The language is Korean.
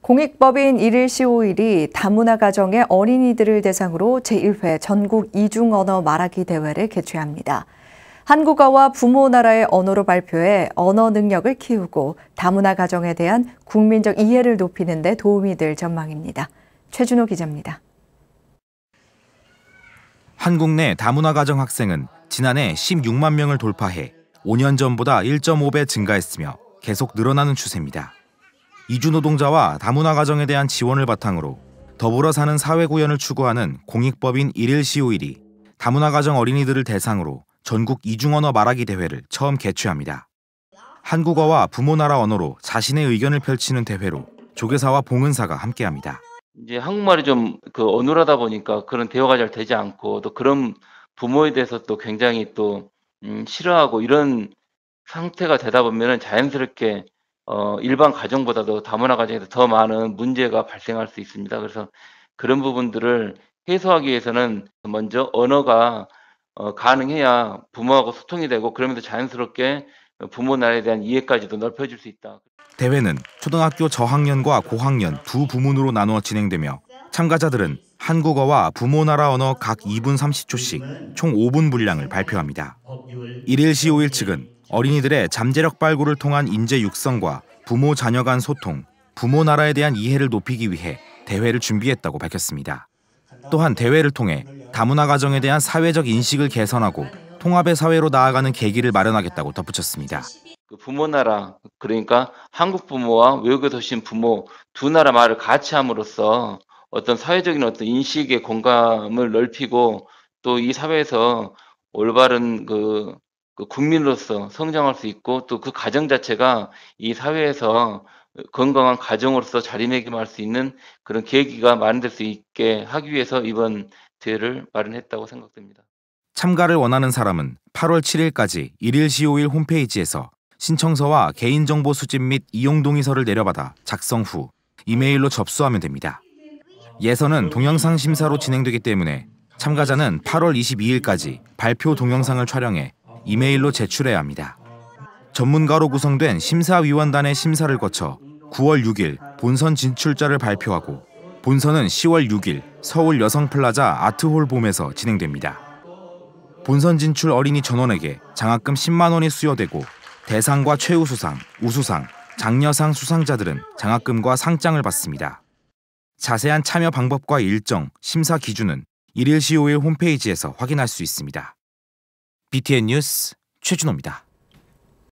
공익법인 1일 15일이 다문화 가정의 어린이들을 대상으로 제1회 전국 이중 언어 말하기 대회를 개최합니다. 한국어와 부모 나라의 언어로 발표해 언어 능력을 키우고 다문화 가정에 대한 국민적 이해를 높이는 데 도움이 될 전망입니다. 최준호 기자입니다. 한국 내 다문화 가정 학생은 지난해 16만 명을 돌파해 5년 전보다 1.5배 증가했으며 계속 늘어나는 추세입니다. 이주노동자와 다문화 가정에 대한 지원을 바탕으로 더불어 사는 사회 구현을 추구하는 공익법인 일일 시오일이 다문화 가정 어린이들을 대상으로 전국 이중언어 말하기 대회를 처음 개최합니다. 한국어와 부모나라 언어로 자신의 의견을 펼치는 대회로 조계사와 봉은사가 함께합니다. 이제 한국말이 좀 그 어눌하다 보니까 그런 대화가 잘 되지 않고 또 그런 부모에 대해서 또 굉장히 또 음, 싫어하고 이런 상태가 되다 보면 자연스럽게 어, 일반 가정보다도 다문화 가정에서 더 많은 문제가 발생할 수 있습니다. 그래서 그런 부분들을 해소하기 위해서는 먼저 언어가 어, 가능해야 부모하고 소통이 되고 그러면서 자연스럽게 부모 나라에 대한 이해까지도 넓혀질 수 있다. 대회는 초등학교 저학년과 고학년 두 부문으로 나누어 진행되며 참가자들은 한국어와 부모 나라 언어 각 2분 30초씩 총 5분 분량을 발표합니다. 1일 시5일 측은 어린이들의 잠재력 발굴을 통한 인재 육성과 부모 자녀 간 소통, 부모 나라에 대한 이해를 높이기 위해 대회를 준비했다고 밝혔습니다. 또한 대회를 통해 다문화 가정에 대한 사회적 인식을 개선하고 통합의 사회로 나아가는 계기를 마련하겠다고 덧붙였습니다. 그 부모 나라 그러니까 한국 부모와 외국에서 오신 부모 두 나라 말을 같이 함으로써 어떤 사회적인 어떤 인식의 공감을 넓히고 또 이 사회에서 올바른 그그 국민으로서 성장할 수 있고 또 그 가정 자체가 이 사회에서 건강한 가정으로서 자리매김할 수 있는 그런 계기가 마련될 수 있게 하기 위해서 이번 대회를 마련했다고 생각됩니다. 참가를 원하는 사람은 8월 7일까지 1일시 5일 홈페이지에서 신청서와 개인정보 수집 및 이용 동의서를 내려받아 작성 후 이메일로 접수하면 됩니다. 예선은 동영상 심사로 진행되기 때문에 참가자는 8월 22일까지 발표 동영상을 촬영해 이메일로 제출해야 합니다. 전문가로 구성된 심사위원단의 심사를 거쳐 9월 6일 본선 진출자를 발표하고 본선은 10월 6일 서울 여성플라자 아트홀봄에서 진행됩니다. 본선 진출 어린이 전원에게 장학금 10만 원이 수여되고 대상과 최우수상, 우수상, 장려상 수상자들은 장학금과 상장을 받습니다. 자세한 참여 방법과 일정, 심사 기준은 1일 시5일 홈페이지에서 확인할 수 있습니다. BTN 뉴스 최준호입니다.